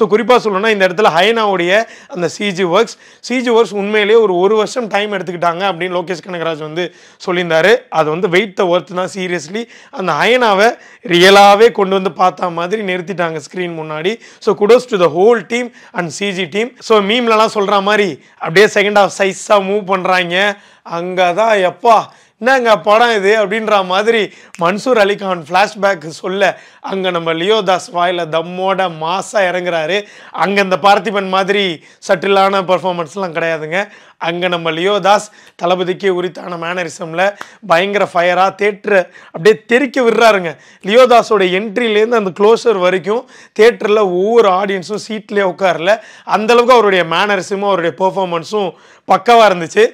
so குறிப்பாக சொல்லணும்னா இந்த இடத்துல ஹைனாவுடைய அந்த சிஜி ஒர்க்ஸ் சிஜி ஒர்க்ஸ் உண்மையிலேயே ஒரு ஒரு வருஷம் டைம் எடுத்துக்கிட்டாங்க அப்படின்னு லோகேஷ் கனகராஜ் வந்து சொல்லியிருந்தார் அது வந்து வெயிட் த ஒர்த் தான் சீரியஸ்லி அந்த ஹயனாவை ரியலாகவே கொண்டு வந்து பார்த்தா மாதிரி நிறுத்திட்டாங்க ஸ்க்ரீன் முன்னாடி so kudos to the whole team and CG team so மீம்லலாம் சொல்கிற மாதிரி அப்படியே செகண்ட் ஆஃப் சைஸாக மூவ் பண்ணுறாங்க அங்கே தான் எப்பா என்னங்க படம் இது அப்படின்ற மாதிரி மன்சூர் அலிகான் ஃப்ளாஷ்பேக் சொல்ல அங்கே நம்ம லியோதாஸ் வாயில் தம்மோட மாசாக இறங்குறாரு அங்கே இந்த பார்த்திபன் மாதிரி சட்டிலான பர்ஃபார்மன்ஸ்லாம் கிடையாதுங்க அங்கே நம்ம லியோதாஸ் தளபதிக்கு உரித்தான மேனரிசமில் பயங்கர ஃபயராக தேட்டரு அப்படியே தெறிக்க விடுறாருங்க லியோதாஸோட என்ட்ரிலேருந்து அந்த க்ளோசர் வரைக்கும் தேட்டரில் ஒவ்வொரு ஆடியன்ஸும் சீட்லேயே உட்காரல அந்தளவுக்கு அவருடைய மேனரிசமும் அவருடைய பர்ஃபாமன்ஸும் பக்கவாக இருந்துச்சு